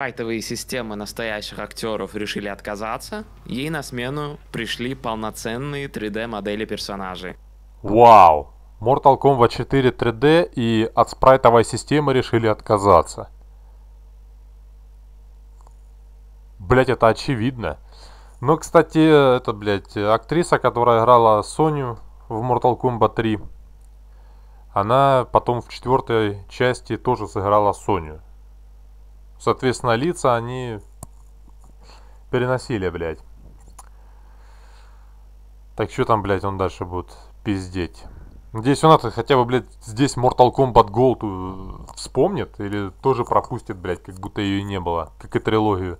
файтовые системы настоящих актеров решили отказаться, ей на смену пришли полноценные 3D-модели персонажей. Вау! Mortal Kombat 4 3D и от спрайтовой системы решили отказаться. Блять, это очевидно. Но, ну, кстати, это, блядь, актриса, которая играла Соню в Mortal Kombat 3, она потом в четвертой части тоже сыграла Соню. Соответственно, лица они переносили, блядь. Так что там, блядь, он дальше будет пиздеть? Надеюсь, он это хотя бы, блядь, здесь Mortal Kombat Gold э, вспомнит или тоже пропустит, блядь, как будто ее и не было, как и трилогию.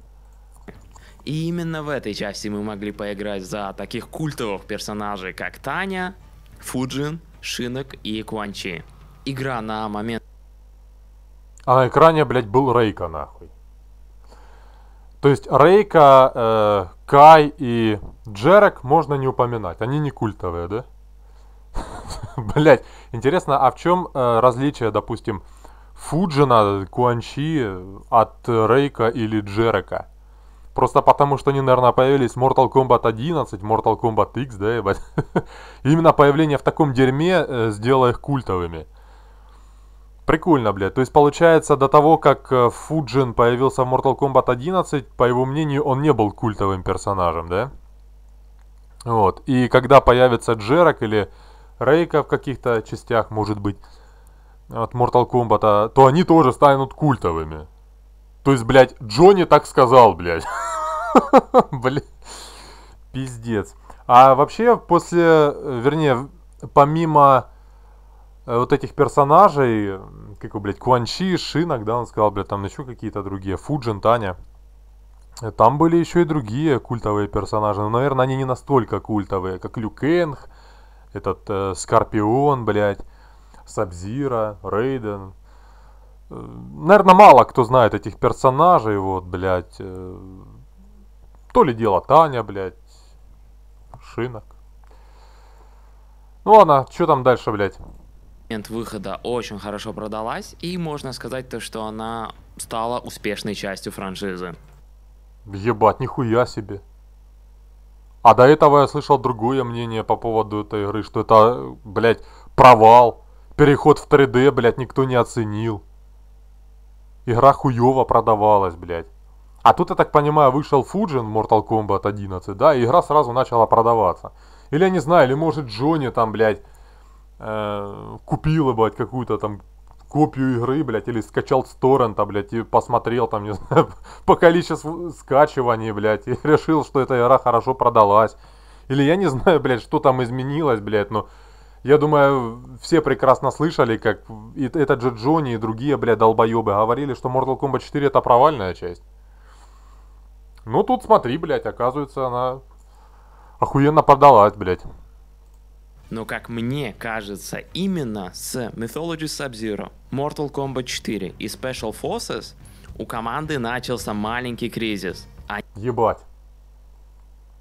И именно в этой части мы могли поиграть за таких культовых персонажей, как Таня, Фуджин, Шинок и Куанчи. Игра на момент а на экране, блядь, был Рейка, нахуй. То есть Рейка, э, Кай и Джерек можно не упоминать. Они не культовые, да? Блять, интересно, а в чем э, различие, допустим, Фуджина, Куанчи от Рейка или Джерека? Просто потому, что они, наверное, появились Mortal Kombat 11, Mortal Kombat X, да, ебать. Именно появление в таком дерьме э, сделало их культовыми. Прикольно, блядь. То есть, получается, до того, как э, Фуджин появился в Mortal Kombat 11, по его мнению, он не был культовым персонажем, да? Вот. И когда появится Джерак или Рейка в каких-то частях, может быть, от Mortal Kombat, а, то они тоже станут культовыми. То есть, блядь, Джонни так сказал, блядь. Блядь. Пиздец. А вообще, после, э, вернее, помимо Э, вот этих персонажей, как его, блядь, Куанчи, Шинок, да, он сказал, блядь, там еще какие-то другие, Фуджин, Таня. Э, там были еще и другие культовые персонажи, но, наверное, они не настолько культовые, как Люкенг, этот э, Скорпион, блядь, Сабзира, Рейден. Э, наверное, мало кто знает этих персонажей, вот, блядь. То ли дело Таня, блядь, Шинок. Ну ладно, что там дальше, блядь? момент выхода очень хорошо продалась, и можно сказать то, что она стала успешной частью франшизы. Ебать, нихуя себе. А до этого я слышал другое мнение по поводу этой игры, что это, блядь, провал. Переход в 3D, блядь, никто не оценил. Игра хуёво продавалась, блядь. А тут, я так понимаю, вышел Фуджин в Mortal Kombat 11, да, и игра сразу начала продаваться. Или я не знаю, или может Джонни там, блядь, купила, блядь, какую-то там копию игры, блядь, или скачал с торрента, блядь, и посмотрел там, не знаю, по количеству скачиваний, блядь, и решил, что эта игра хорошо продалась. Или я не знаю, блядь, что там изменилось, блядь, но я думаю, все прекрасно слышали, как и этот же Джонни и другие, блядь, долбоебы говорили, что Mortal Kombat 4 это провальная часть. Ну тут смотри, блядь, оказывается, она охуенно продалась, блядь но, как мне кажется, именно с Mythology Sub-Zero, Mortal Kombat 4 и Special Forces у команды начался маленький кризис. А... Ебать.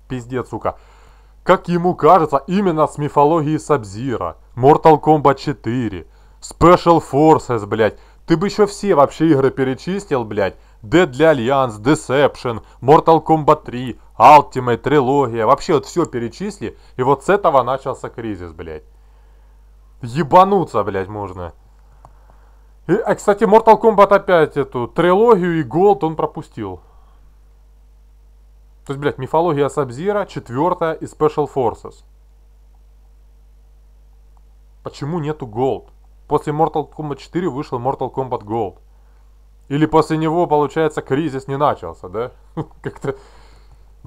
Пиздец, сука. Как ему кажется, именно с мифологии Сабзира, Mortal Kombat 4, Special Forces, блядь. Ты бы еще все вообще игры перечистил, блядь. для Alliance, Deception, Mortal Kombat 3, Ultimate, трилогия, вообще вот все перечисли, и вот с этого начался кризис, блядь. Ебануться, блядь, можно. И, а, кстати, Mortal Kombat опять эту трилогию и Gold он пропустил. То есть, блядь, мифология Сабзира, четвертая и Special Forces. Почему нету Gold? После Mortal Kombat 4 вышел Mortal Kombat Gold. Или после него, получается, кризис не начался, да? Как-то...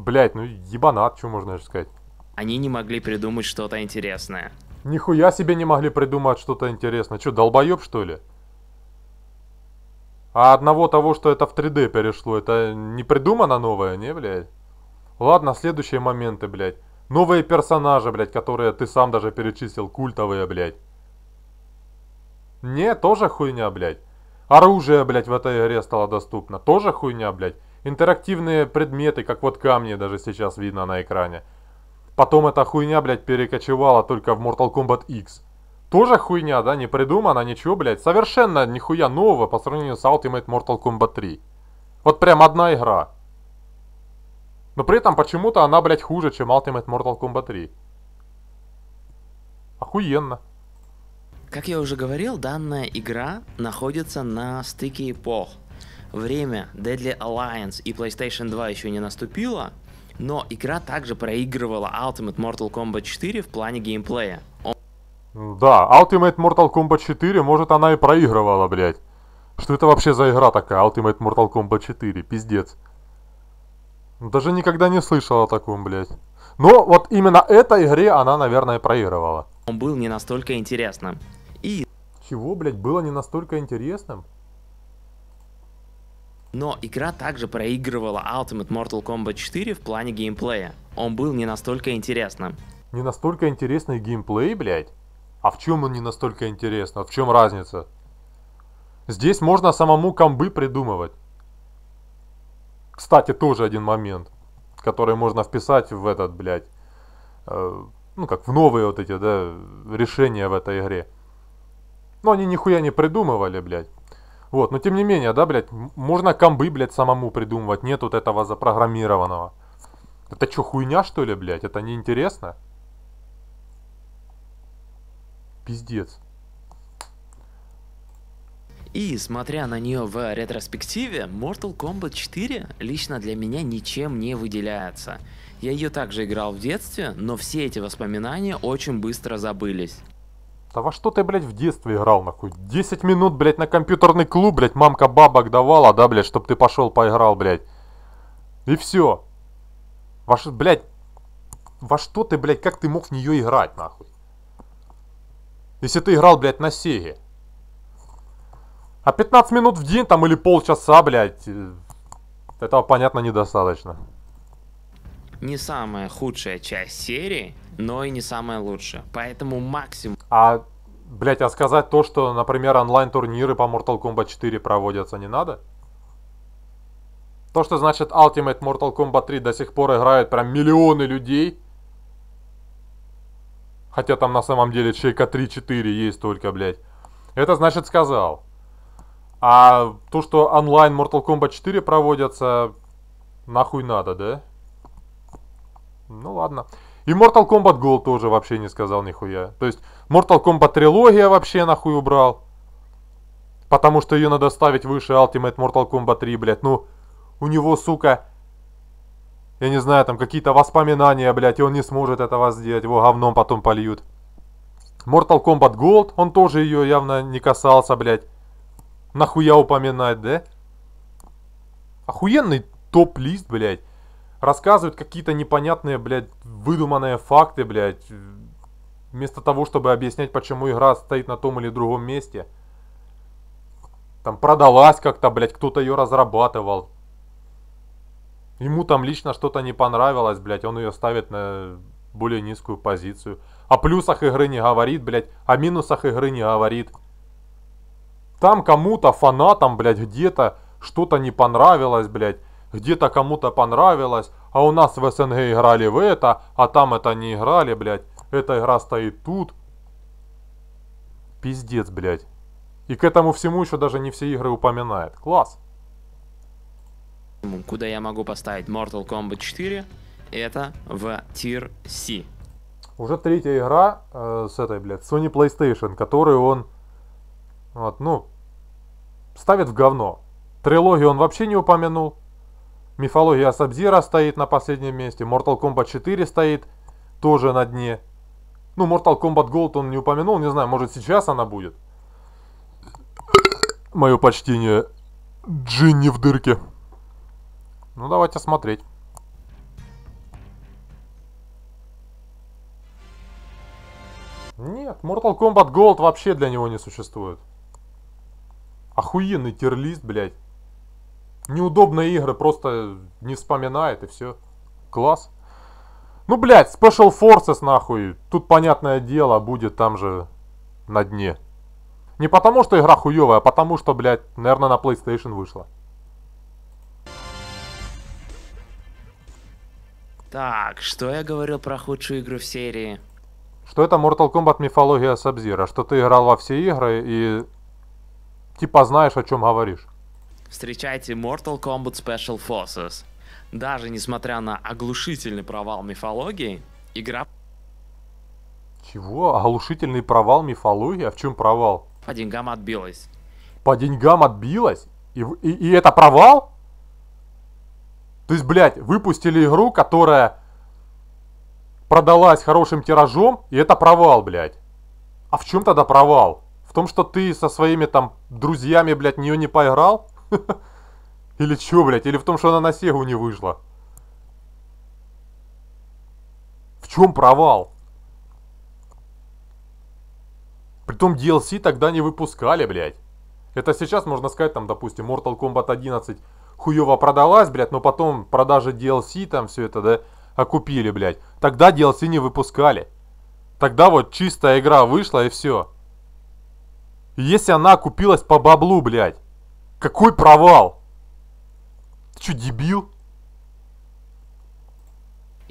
Блять, ну ебанат, что можно даже сказать. Они не могли придумать что-то интересное. Нихуя себе не могли придумать что-то интересное. Что, долбоеб что ли? А одного того, что это в 3D перешло, это не придумано новое, не, блядь? Ладно, следующие моменты, блядь. Новые персонажи, блядь, которые ты сам даже перечислил, культовые, блядь. Не, тоже хуйня, блядь. Оружие, блядь, в этой игре стало доступно. Тоже хуйня, блядь интерактивные предметы, как вот камни даже сейчас видно на экране. Потом эта хуйня, блядь, перекочевала только в Mortal Kombat X. Тоже хуйня, да, не придумана, ничего, блядь. Совершенно нихуя нового по сравнению с Ultimate Mortal Kombat 3. Вот прям одна игра. Но при этом почему-то она, блядь, хуже, чем Ultimate Mortal Kombat 3. Охуенно. Как я уже говорил, данная игра находится на стыке эпох время Deadly Alliance и PlayStation 2 еще не наступило, но игра также проигрывала Ultimate Mortal Kombat 4 в плане геймплея. Он... Да, Ultimate Mortal Kombat 4, может, она и проигрывала, блядь. Что это вообще за игра такая, Ultimate Mortal Kombat 4, пиздец. Ну, даже никогда не слышал о таком, блядь. Но вот именно этой игре она, наверное, проигрывала. Он был не настолько интересным. И... Чего, блядь, было не настолько интересным? Но игра также проигрывала Ultimate Mortal Kombat 4 в плане геймплея. Он был не настолько интересным. Не настолько интересный геймплей, блядь? А в чем он не настолько интересен? А в чем разница? Здесь можно самому комбы придумывать. Кстати, тоже один момент, который можно вписать в этот, блядь, э, ну как в новые вот эти, да, решения в этой игре. Но они нихуя не придумывали, блядь. Вот, но тем не менее, да, блядь, можно комбы, блядь, самому придумывать, нет вот этого запрограммированного. Это что, хуйня, что ли, блядь? Это неинтересно? Пиздец. И, смотря на нее в ретроспективе, Mortal Kombat 4 лично для меня ничем не выделяется. Я ее также играл в детстве, но все эти воспоминания очень быстро забылись. Да во что ты, блядь, в детстве играл, нахуй? 10 минут, блядь, на компьютерный клуб, блядь, мамка бабок давала, да, блядь, чтоб ты пошел поиграл, блядь. И все. Во что, блядь, во что ты, блядь, как ты мог в нее играть, нахуй? Если ты играл, блядь, на Сеге. А 15 минут в день там или полчаса, блядь, э, этого, понятно, недостаточно не самая худшая часть серии, но и не самая лучшая. Поэтому максимум... А, блять, а сказать то, что, например, онлайн-турниры по Mortal Kombat 4 проводятся, не надо? То, что значит Ultimate Mortal Kombat 3 до сих пор играют прям миллионы людей. Хотя там на самом деле Шейка 3-4 есть только, блядь. Это значит сказал. А то, что онлайн Mortal Kombat 4 проводятся, нахуй надо, да? Ну ладно. И Mortal Kombat Gold тоже вообще не сказал нихуя. То есть Mortal Kombat трилогия вообще нахуй убрал. Потому что ее надо ставить выше Ultimate Mortal Kombat 3, блядь. Ну, у него, сука, я не знаю, там какие-то воспоминания, блядь, и он не сможет этого сделать, его говном потом польют. Mortal Kombat Gold, он тоже ее явно не касался, блядь. Нахуя упоминать, да? Охуенный топ-лист, блядь рассказывают какие-то непонятные, блядь, выдуманные факты, блядь, вместо того, чтобы объяснять, почему игра стоит на том или другом месте. Там продалась как-то, блядь, кто-то ее разрабатывал. Ему там лично что-то не понравилось, блядь, он ее ставит на более низкую позицию. О плюсах игры не говорит, блядь, о минусах игры не говорит. Там кому-то, фанатам, блядь, где-то что-то не понравилось, блядь где-то кому-то понравилось, а у нас в СНГ играли в это, а там это не играли, блядь. Эта игра стоит тут. Пиздец, блядь. И к этому всему еще даже не все игры упоминает. Класс. Куда я могу поставить Mortal Kombat 4, это в tier C. Уже третья игра э, с этой, блядь, Sony PlayStation, которую он, вот, ну, ставит в говно. Трилогию он вообще не упомянул. Мифология Сабзира стоит на последнем месте. Mortal Kombat 4 стоит тоже на дне. Ну, Mortal Kombat Gold он не упомянул. Не знаю, может сейчас она будет. Мое почтение. Джинни в дырке. Ну, давайте смотреть. Нет, Mortal Kombat Gold вообще для него не существует. Охуенный терлист, блядь неудобные игры просто не вспоминает и все. Класс. Ну, блядь, Special Forces, нахуй. Тут, понятное дело, будет там же на дне. Не потому, что игра хуевая, а потому, что, блядь, наверное, на PlayStation вышла. Так, что я говорил про худшую игру в серии? Что это Mortal Kombat мифология Сабзира, что ты играл во все игры и типа знаешь, о чем говоришь. Встречайте Mortal Kombat Special Forces. Даже несмотря на оглушительный провал мифологии, игра... Чего? Оглушительный провал мифологии? А в чем провал? По деньгам отбилась. По деньгам отбилась? И, и, и это провал? То есть, блядь, выпустили игру, которая продалась хорошим тиражом, и это провал, блядь. А в чем тогда провал? В том, что ты со своими там друзьями, блядь, нее не поиграл? Или чё, блядь? Или в том, что она на Сегу не вышла? В чем провал? Притом DLC тогда не выпускали, блядь. Это сейчас, можно сказать, там, допустим, Mortal Kombat 11 хуёво продалась, блядь, но потом продажи DLC, там, все это, да, окупили, блядь. Тогда DLC не выпускали. Тогда вот чистая игра вышла и все. Если она купилась по баблу, блядь. Какой провал? Ты что, дебил?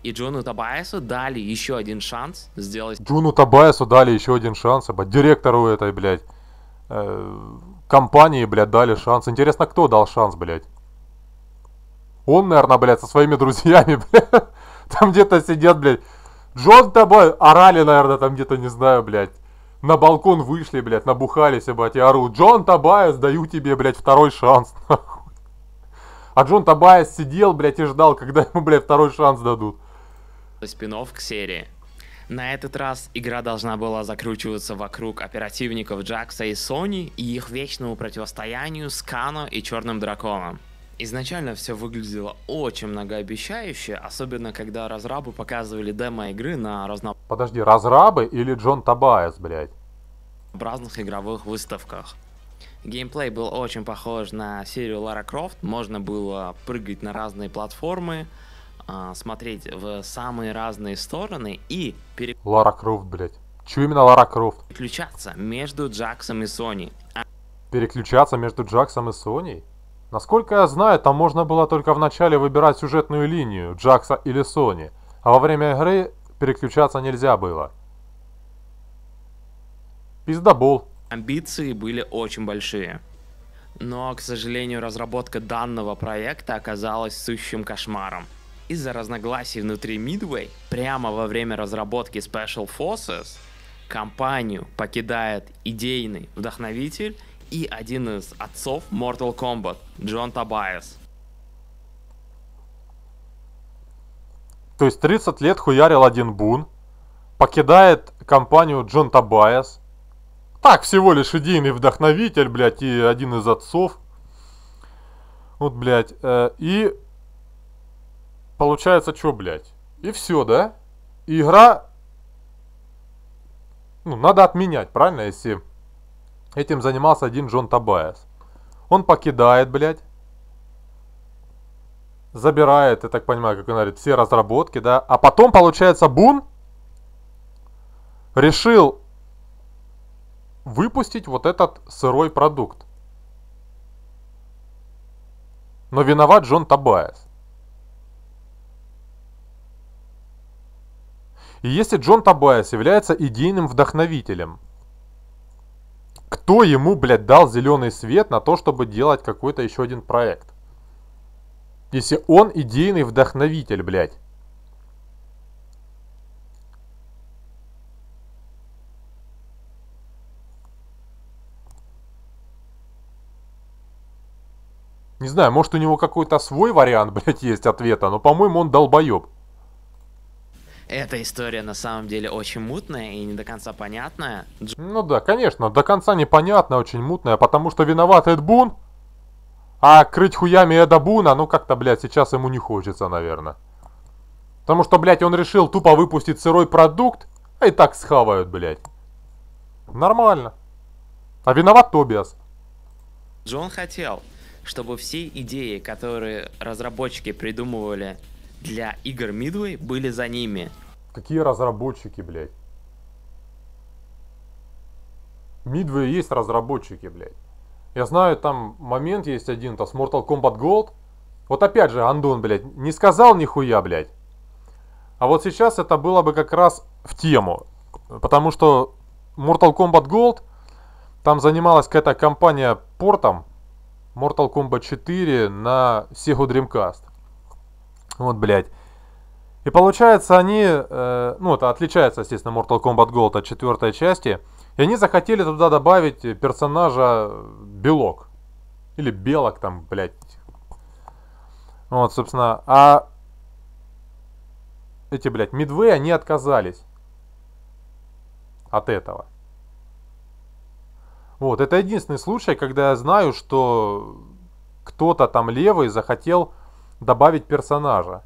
И Джону Табайесу дали еще один шанс сделать... Джону Табайесу дали еще один шанс, ебать, а директору этой, блядь, э, компании, блядь, дали шанс. Интересно, кто дал шанс, блядь? Он, наверное, блядь, со своими друзьями, блядь, там где-то сидят, блядь. Джон Табайес, орали, наверное, там где-то, не знаю, блядь на балкон вышли, блядь, набухались, блядь, и орут. Джон Табаес, даю тебе, блядь, второй шанс, А Джон Табаес сидел, блядь, и ждал, когда ему, блядь, второй шанс дадут. Спинов к серии. На этот раз игра должна была закручиваться вокруг оперативников Джакса и Сони и их вечному противостоянию с Кано и Черным Драконом. Изначально все выглядело очень многообещающе, особенно когда разрабы показывали демо игры на разно... Подожди, разрабы или Джон Табаес, блядь? В разных игровых выставках. Геймплей был очень похож на серию Лара Крофт, можно было прыгать на разные платформы, а, смотреть в самые разные стороны и... Пере... Лара Крофт, блядь. Чё именно Лара Крофт? Переключаться между Джаксом и Сони. А... Переключаться между Джаксом и Соней? Насколько я знаю, там можно было только вначале выбирать сюжетную линию, Джакса или Сони, а во время игры переключаться нельзя было. Пиздобол. Амбиции были очень большие. Но, к сожалению, разработка данного проекта оказалась сущим кошмаром. Из-за разногласий внутри Midway, прямо во время разработки Special Forces, компанию покидает идейный вдохновитель и один из отцов Mortal Kombat Джон Табайес. То есть 30 лет хуярил один Бун, покидает компанию Джон Табайес. Так, всего лишь идейный вдохновитель, блядь, и один из отцов. Вот, блядь, э, и получается, что, блядь? И все, да? И игра, ну, надо отменять, правильно, если Этим занимался один Джон Табаес. Он покидает, блядь, забирает, я так понимаю, как он говорит, все разработки, да, а потом, получается, Бун решил выпустить вот этот сырой продукт. Но виноват Джон Табаес. И если Джон Табаес является идейным вдохновителем – кто ему, блядь, дал зеленый свет на то, чтобы делать какой-то еще один проект? Если он идейный вдохновитель, блядь. Не знаю, может у него какой-то свой вариант, блядь, есть ответа, но, по-моему, он долбоеб эта история на самом деле очень мутная и не до конца понятная. Ну да, конечно, до конца непонятная, очень мутная, потому что виноват Эд Бун, а крыть хуями Эда Буна, ну как-то, блядь, сейчас ему не хочется, наверное. Потому что, блядь, он решил тупо выпустить сырой продукт, а и так схавают, блядь. Нормально. А виноват Тобиас. Джон хотел, чтобы все идеи, которые разработчики придумывали для игр Midway были за ними. Какие разработчики, блядь? Midway есть разработчики, блядь. Я знаю, там момент есть один-то с Mortal Kombat Gold. Вот опять же, Андон, блядь, не сказал нихуя, блядь. А вот сейчас это было бы как раз в тему. Потому что Mortal Kombat Gold, там занималась какая-то компания портом Mortal Kombat 4 на Sega Dreamcast. Вот, блядь. И получается, они, э, ну, это отличается, естественно, Mortal Kombat Gold от четвертой части. И они захотели туда добавить персонажа Белок. Или Белок там, блядь. Вот, собственно. А эти, блядь, Мидвей, они отказались от этого. Вот, это единственный случай, когда я знаю, что кто-то там левый захотел добавить персонажа.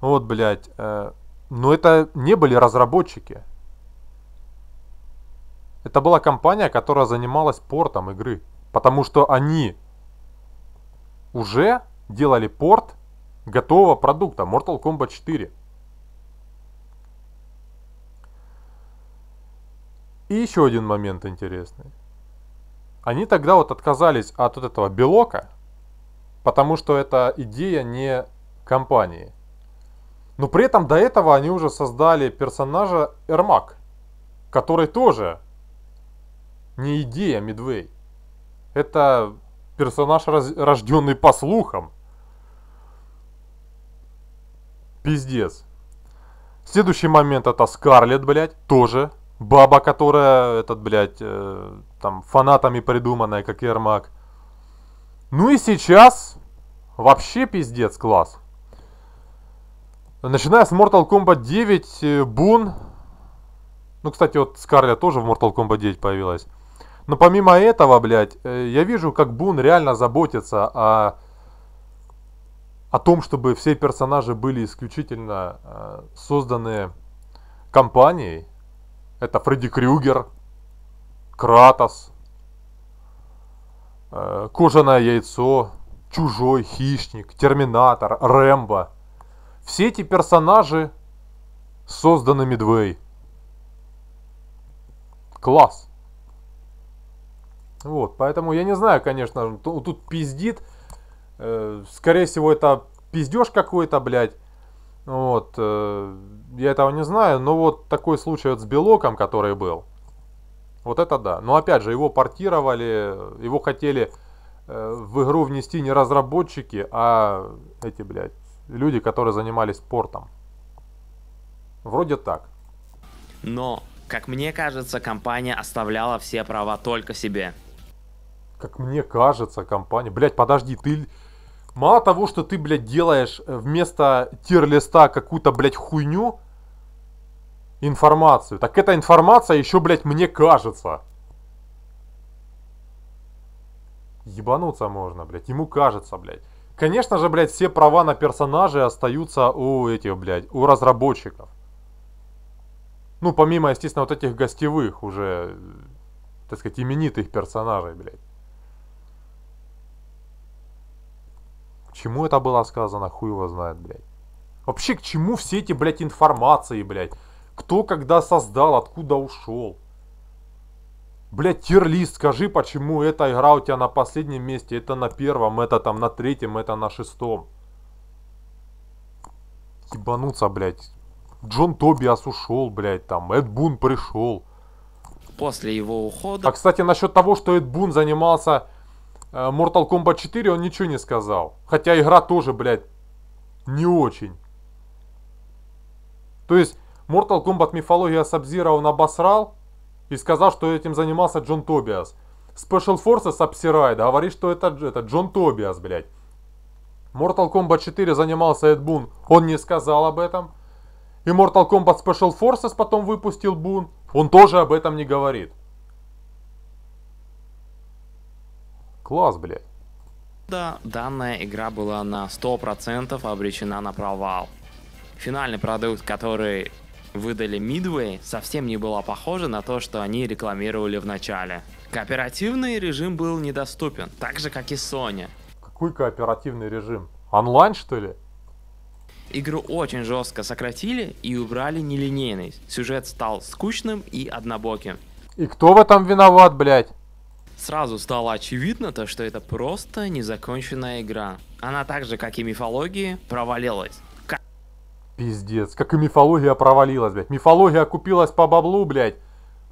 Вот, блядь. Э, но ну, это не были разработчики. Это была компания, которая занималась портом игры. Потому что они уже делали порт готового продукта Mortal Kombat 4. И еще один момент интересный. Они тогда вот отказались от вот этого белока, потому что это идея не компании. Но при этом до этого они уже создали персонажа Эрмак, который тоже не идея Мидвей. Это персонаж, рожденный по слухам. Пиздец. Следующий момент это Скарлет, блядь, тоже. Баба, которая, этот, блядь, э, там, фанатами придуманная, как Ермак. Ну и сейчас вообще пиздец класс. Начиная с Mortal Kombat 9, Бун. Э, ну, кстати, вот Скарля тоже в Mortal Kombat 9 появилась. Но помимо этого, блядь, э, я вижу, как Бун реально заботится о, о том, чтобы все персонажи были исключительно э, созданы компанией. Это Фредди Крюгер, Кратос, Э, кожаное яйцо, Чужой, Хищник, Терминатор, Рэмбо. Все эти персонажи созданы Медвей. Класс. Вот, поэтому я не знаю, конечно, тут пиздит. Э, скорее всего, это пиздеж какой-то, блядь. Вот, э, я этого не знаю, но вот такой случай вот с Белоком, который был – вот это да. Но опять же, его портировали, его хотели э, в игру внести не разработчики, а эти, блядь, люди, которые занимались портом. Вроде так. Но, как мне кажется, компания оставляла все права только себе. Как мне кажется, компания... Блядь, подожди, ты... Мало того, что ты, блядь, делаешь э, вместо тир-листа какую-то, блядь, хуйню, информацию. Так эта информация еще, блядь, мне кажется. Ебануться можно, блядь. Ему кажется, блядь. Конечно же, блядь, все права на персонажей остаются у этих, блядь, у разработчиков. Ну, помимо, естественно, вот этих гостевых уже, так сказать, именитых персонажей, блядь. К чему это было сказано, хуй его знает, блядь. Вообще, к чему все эти, блядь, информации, блядь? Кто когда создал, откуда ушел. Блять, тирлист, скажи, почему эта игра у тебя на последнем месте, это на первом, это там на третьем, это на шестом. Ебануться, блядь. Джон Тобиас ушел, блядь, там, Эд Бун пришел. После его ухода... А, кстати, насчет того, что Эд Бун занимался э, Mortal Kombat 4, он ничего не сказал. Хотя игра тоже, блядь, не очень. То есть, Mortal Kombat мифология Сабзира он обосрал и сказал, что этим занимался Джон Тобиас. Special Forces обсирает, говорит, что это, это Джон Тобиас, блядь. Mortal Kombat 4 занимался Эд Бун, он не сказал об этом. И Mortal Kombat Special Forces потом выпустил Бун, он тоже об этом не говорит. Класс, блядь. Да, данная игра была на 100% обречена на провал. Финальный продукт, который выдали Midway, совсем не была похожа на то, что они рекламировали в начале. Кооперативный режим был недоступен, так же как и Sony. Какой кооперативный режим? Онлайн что ли? Игру очень жестко сократили и убрали нелинейность. Сюжет стал скучным и однобоким. И кто в этом виноват, блядь? Сразу стало очевидно то, что это просто незаконченная игра. Она так же, как и мифологии, провалилась. Пиздец, как и мифология провалилась, блядь. Мифология купилась по баблу, блядь.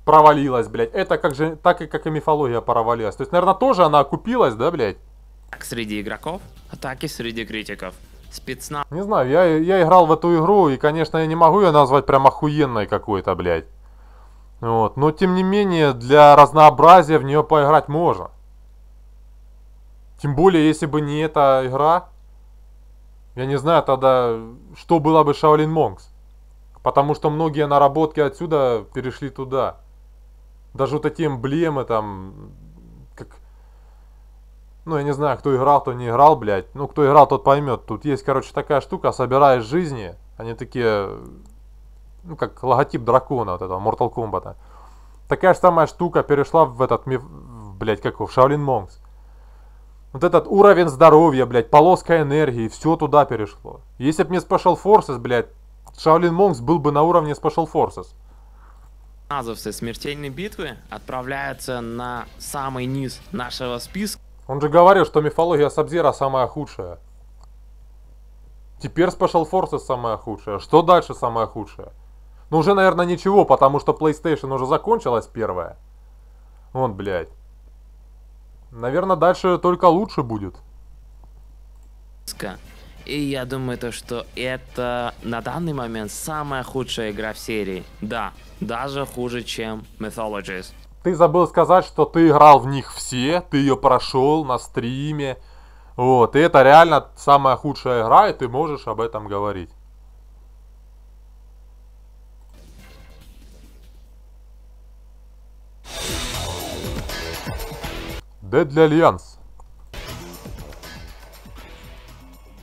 Провалилась, блядь. Это как же, так и как и мифология провалилась. То есть, наверное, тоже она окупилась, да, блядь? Как среди игроков, а так и среди критиков. Спецназ. Не знаю, я, я играл в эту игру, и, конечно, я не могу ее назвать прям охуенной какой-то, блядь. Вот. Но, тем не менее, для разнообразия в нее поиграть можно. Тем более, если бы не эта игра, я не знаю тогда, что было бы Шаолин Монкс. Потому что многие наработки отсюда перешли туда. Даже вот эти эмблемы там, как... Ну, я не знаю, кто играл, кто не играл, блядь. Ну, кто играл, тот поймет. Тут есть, короче, такая штука, собираешь жизни. Они такие, ну, как логотип дракона вот этого, Mortal Kombat. Такая же самая штука перешла в этот, блядь, как его, в Shaolin Monks. Вот этот уровень здоровья, блядь, полоска энергии, все туда перешло. Если бы не Special Forces, блядь, Шаолин Монкс был бы на уровне Special Forces. Азовцы смертельной битвы отправляются на самый низ нашего списка. Он же говорил, что мифология Сабзира самая худшая. Теперь Special Forces самая худшая. Что дальше самое худшее? Ну уже, наверное, ничего, потому что PlayStation уже закончилась первая. Вот, блядь. Наверное, дальше только лучше будет. И я думаю, то, что это на данный момент самая худшая игра в серии. Да, даже хуже, чем Mythologies. Ты забыл сказать, что ты играл в них все, ты ее прошел на стриме. Вот, и это реально самая худшая игра, и ты можешь об этом говорить. Дедли Альянс.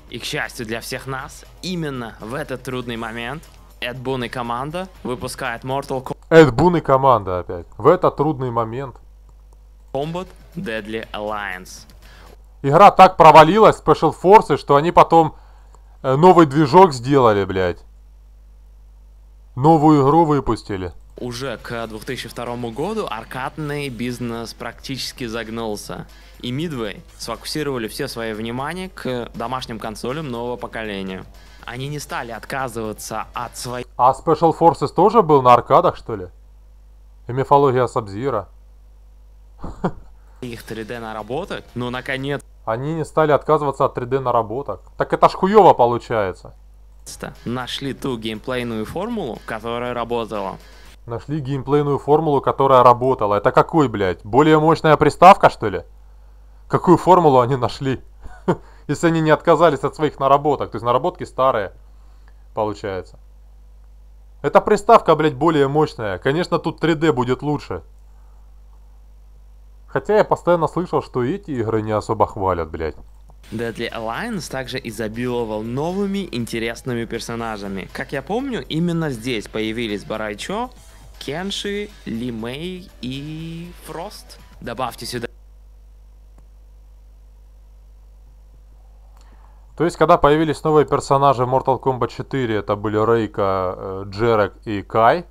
И, к счастью для всех нас, именно в этот трудный момент Эд Бун и команда выпускает Mortal Kombat. Эд Бун и команда опять. В этот трудный момент. Combat Deadly Alliance. Игра так провалилась, Special Forces, что они потом э, новый движок сделали, блядь. Новую игру выпустили уже к 2002 году аркадный бизнес практически загнулся, и Midway сфокусировали все свое внимание к домашним консолям нового поколения. Они не стали отказываться от своих. А Special Forces тоже был на аркадах, что ли? И мифология Сабзира. Их 3D наработок, ну наконец... Они не стали отказываться от 3D наработок. Так это ж хуёво получается. Нашли ту геймплейную формулу, которая работала. Нашли геймплейную формулу, которая работала. Это какой, блядь? Более мощная приставка, что ли? Какую формулу они нашли? Если они не отказались от своих наработок. То есть наработки старые, получается. Эта приставка, блядь, более мощная. Конечно, тут 3D будет лучше. Хотя я постоянно слышал, что эти игры не особо хвалят, блядь. Deadly Alliance также изобиловал новыми интересными персонажами. Как я помню, именно здесь появились Барайчо, Кенши, Лимей и Фрост. Добавьте сюда. То есть, когда появились новые персонажи в Mortal Kombat 4, это были Рейка, э, Джерек и Кай.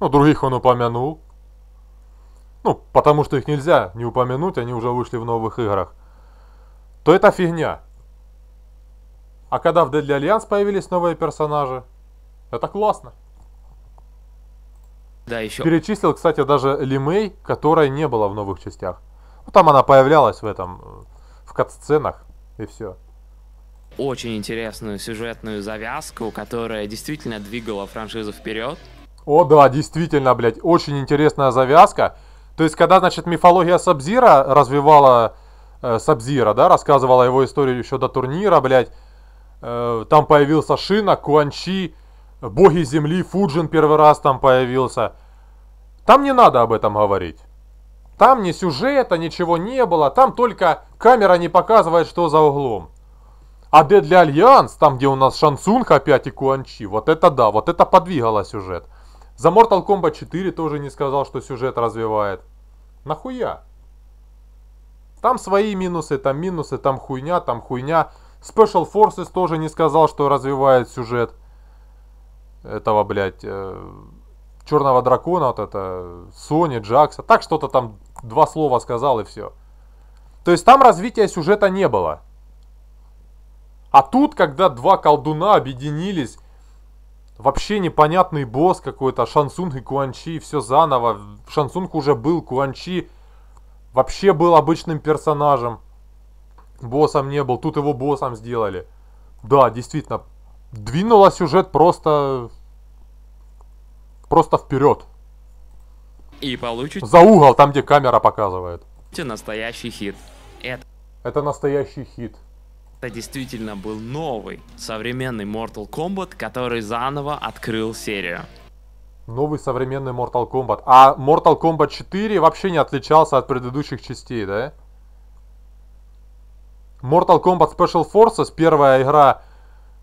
Ну, других он упомянул. Ну, потому что их нельзя не упомянуть, они уже вышли в новых играх. То это фигня. А когда в Deadly Alliance появились новые персонажи, это классно. Да, еще. Перечислил, кстати, даже Лимей, которая не была в новых частях. Ну, там она появлялась в этом, в кат-сценах, и все. Очень интересную сюжетную завязку, которая действительно двигала франшизу вперед. О, да, действительно, блядь, очень интересная завязка. То есть, когда, значит, мифология Сабзира развивала э, Сабзира, да, рассказывала его историю еще до турнира, блядь, э, там появился Шина, Куанчи, боги земли, Фуджин первый раз там появился. Там не надо об этом говорить. Там ни сюжета, ничего не было, там только камера не показывает, что за углом. А Д для Альянс, там где у нас Шансунг опять и Куанчи, вот это да, вот это подвигало сюжет. За Mortal Kombat 4 тоже не сказал, что сюжет развивает. Нахуя? Там свои минусы, там минусы, там хуйня, там хуйня. Special Forces тоже не сказал, что развивает сюжет этого, блядь, э, Черного Дракона, вот это, Сони, Джакса, так что-то там два слова сказал и все. То есть там развития сюжета не было. А тут, когда два колдуна объединились, вообще непонятный босс какой-то, Шансунг и Куанчи, все заново. Шансунг уже был, Куанчи вообще был обычным персонажем. Боссом не был, тут его боссом сделали. Да, действительно, двинула сюжет просто... Просто вперед. И получите... За угол, там, где камера показывает. Это Настоящий хит. Это... Это настоящий хит. Это действительно был новый, современный Mortal Kombat, который заново открыл серию. Новый современный Mortal Kombat. А Mortal Kombat 4 вообще не отличался от предыдущих частей, да? Mortal Kombat Special Forces, первая игра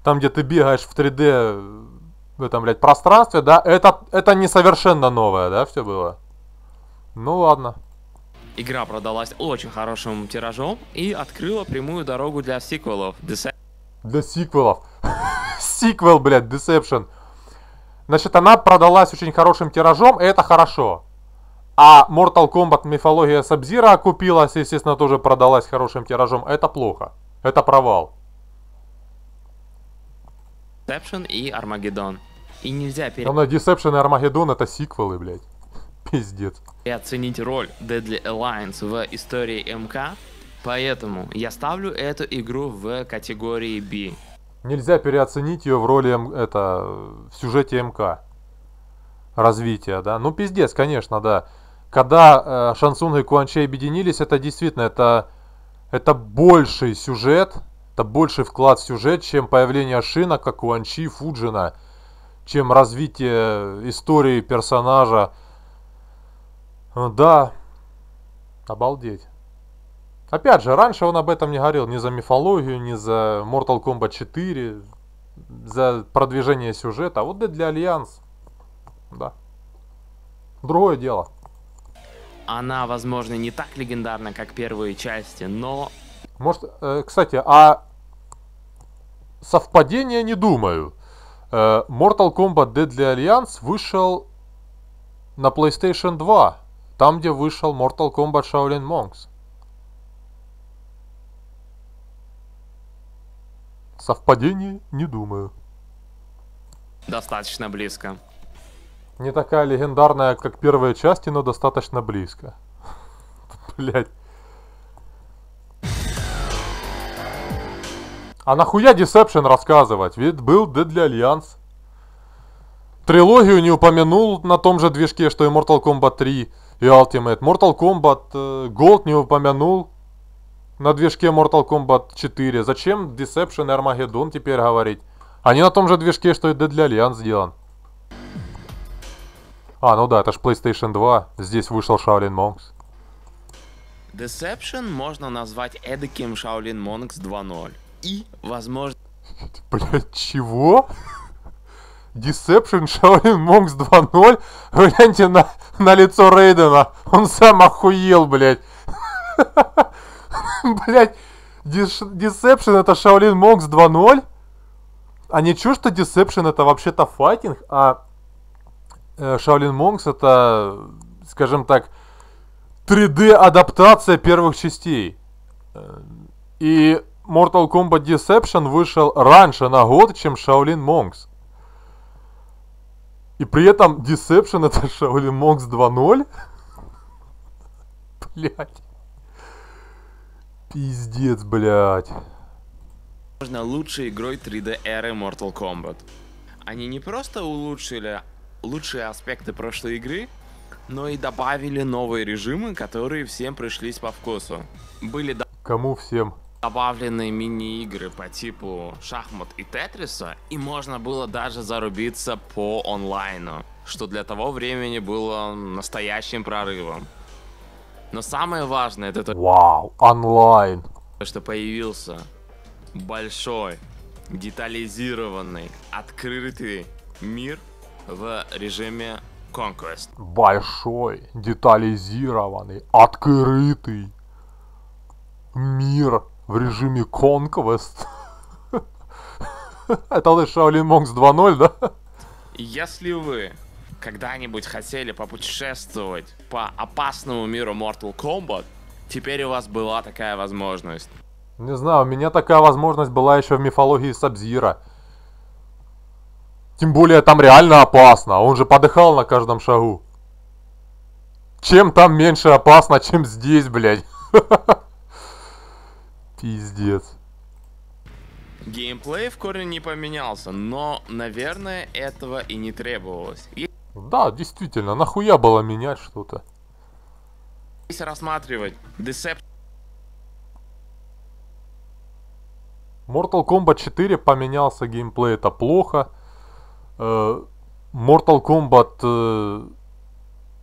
там, где ты бегаешь в 3D в этом, блядь, пространстве, да, это, это не совершенно новое, да, все было. Ну ладно. Игра продалась очень хорошим тиражом и открыла прямую дорогу для сиквелов. Десе... Для сиквелов. Сиквел, блядь, Deception. Значит, она продалась очень хорошим тиражом, и это хорошо. А Mortal Kombat мифология Сабзира окупилась, естественно, тоже продалась хорошим тиражом. Это плохо. Это провал. Deception и Армагеддон. И нельзя пере... на Deception и Армагеддон это сиквелы, блядь. Пиздец. И оценить роль Deadly Alliance в истории МК, поэтому я ставлю эту игру в категории B. Нельзя переоценить ее в роли эм, это в сюжете МК развития, да. Ну пиздец, конечно, да. Когда э, Шансунг и Куанчей объединились, это действительно это это больший сюжет, это больший вклад в сюжет, чем появление Шина, как у Анчи Фуджина, чем развитие истории персонажа. Ну да, обалдеть. Опять же, раньше он об этом не говорил, ни за мифологию, ни за Mortal Kombat 4, за продвижение сюжета, а вот для Альянс, да. Другое дело. Она, возможно, не так легендарна, как первые части, но... Может, э, кстати, а совпадение не думаю. Э, Mortal Kombat Deadly Alliance вышел на PlayStation 2, там, где вышел Mortal Kombat Shaolin Monks. Совпадение не думаю. Достаточно близко. Не такая легендарная, как первая часть, но достаточно близко. Блять. А нахуя Десепшн рассказывать? Ведь был Deadly Альянс. Трилогию не упомянул на том же движке, что и Mortal Kombat 3 и Ultimate. Mortal Kombat э, Gold не упомянул на движке Mortal Kombat 4. Зачем Deception и Armageddon теперь говорить? Они на том же движке, что и Deadly Alliance сделан. А, ну да, это ж PlayStation 2. Здесь вышел Shaolin Monks. Deception можно назвать эдаким Shaolin Monks 2.0 и, возможно... Блять, чего? Deception Shaolin Monks 2.0? Гляньте на, на лицо Рейдена. Он сам охуел, блядь. Блядь, Deception это Shaolin Monks 2.0? А не чушь, что Deception это вообще-то файтинг, а э, Shaolin Monks это, скажем так, 3D-адаптация первых частей. Э, и Mortal Kombat Deception вышел раньше на год, чем Shaolin Monks. И при этом Deception это Shaolin Monks 2.0? Блять. Пиздец, блять. Можно лучшей игрой 3D эры Mortal Kombat. Они не просто улучшили лучшие аспекты прошлой игры, но и добавили новые режимы, которые всем пришлись по вкусу. Были... Кому всем? добавленные мини-игры по типу шахмат и тетриса, и можно было даже зарубиться по онлайну, что для того времени было настоящим прорывом. Но самое важное это то, Вау, онлайн. что появился большой, детализированный, открытый мир в режиме Conquest. Большой, детализированный, открытый мир в режиме Conquest. Это вот Shaolin Monks 2.0, да? Если вы когда-нибудь хотели попутешествовать по опасному миру Mortal Kombat, теперь у вас была такая возможность. Не знаю, у меня такая возможность была еще в мифологии Сабзира. Тем более там реально опасно, он же подыхал на каждом шагу. Чем там меньше опасно, чем здесь, блядь. Пиздец. Геймплей в корне не поменялся, но, наверное, этого и не требовалось. Да, действительно, нахуя было менять что-то? Если рассматривать Deception... Mortal Kombat 4 поменялся геймплей, это плохо. Э, Mortal Kombat... Э,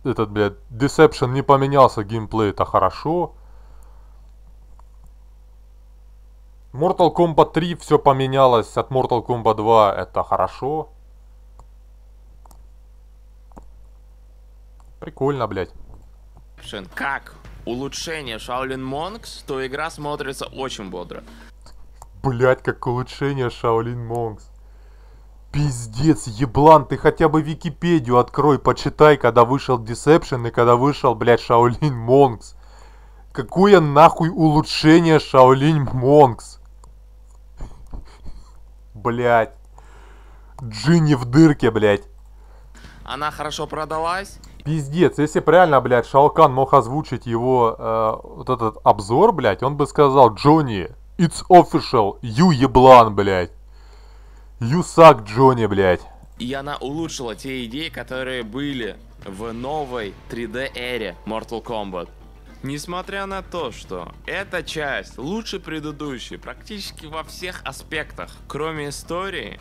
этот, блядь, Deception не поменялся геймплей, это хорошо. Хорошо. Mortal Kombat 3 все поменялось от Mortal Kombat 2, это хорошо. Прикольно, блядь. Как улучшение Shaolin Monks, то игра смотрится очень бодро. Блять, как улучшение Shaolin Monks. Пиздец, еблан, ты хотя бы Википедию открой, почитай, когда вышел Deception и когда вышел, блядь, Shaolin Monks. Какое нахуй улучшение Shaolin Monks? Блять. Джинни в дырке, блять. Она хорошо продалась? Пиздец, если бы реально, блядь, Шалкан мог озвучить его, э, вот этот обзор, блядь, он бы сказал, Джонни, it's official, you еблан, блядь. You suck, Джонни, блядь. И она улучшила те идеи, которые были в новой 3D-эре Mortal Kombat. Несмотря на то, что эта часть лучше предыдущей практически во всех аспектах, кроме истории,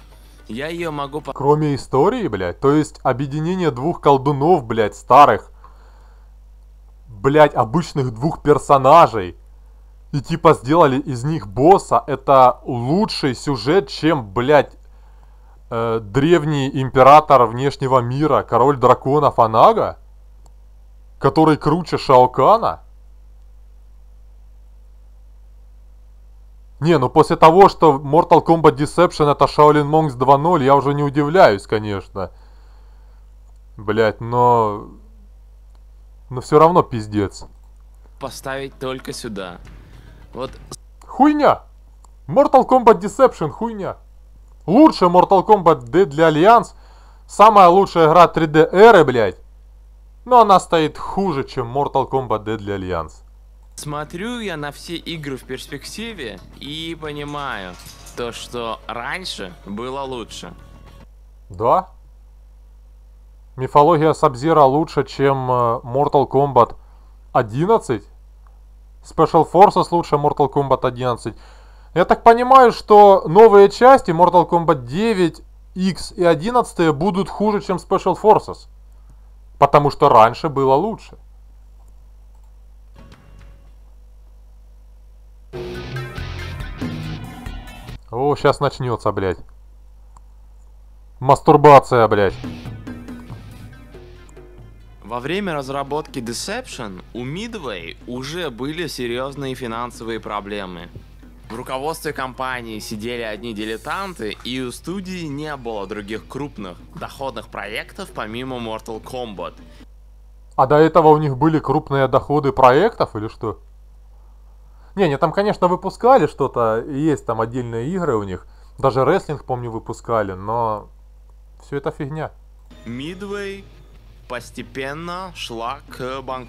я ее могу... По... Кроме истории, блядь? То есть объединение двух колдунов, блядь, старых, блядь, обычных двух персонажей, и типа сделали из них босса, это лучший сюжет, чем, блядь, э, древний император внешнего мира, король драконов Анага? Который круче Шаокана? Не, ну после того, что Mortal Kombat Deception это Shaolin Monks 2.0, я уже не удивляюсь, конечно. Блять, но... Но все равно пиздец. Поставить только сюда. Вот... Хуйня! Mortal Kombat Deception хуйня. Лучшая Mortal Kombat D для Альянс. Самая лучшая игра 3D эры, блядь. Но она стоит хуже, чем Mortal Kombat D для Альянс. Смотрю я на все игры в перспективе и понимаю, то, что раньше было лучше. Да? Мифология Сабзира лучше, чем э, Mortal Kombat 11? Special Forces лучше Mortal Kombat 11? Я так понимаю, что новые части Mortal Kombat 9, X и 11 будут хуже, чем Special Forces. Потому что раньше было лучше. О, сейчас начнется, блядь. Мастурбация, блядь. Во время разработки Deception у Midway уже были серьезные финансовые проблемы. В руководстве компании сидели одни дилетанты, и у студии не было других крупных, доходных проектов помимо Mortal Kombat. А до этого у них были крупные доходы проектов или что? Не, они там, конечно, выпускали что-то, есть там отдельные игры у них. Даже рестлинг, помню, выпускали, но все это фигня. Мидвей постепенно шла к банку.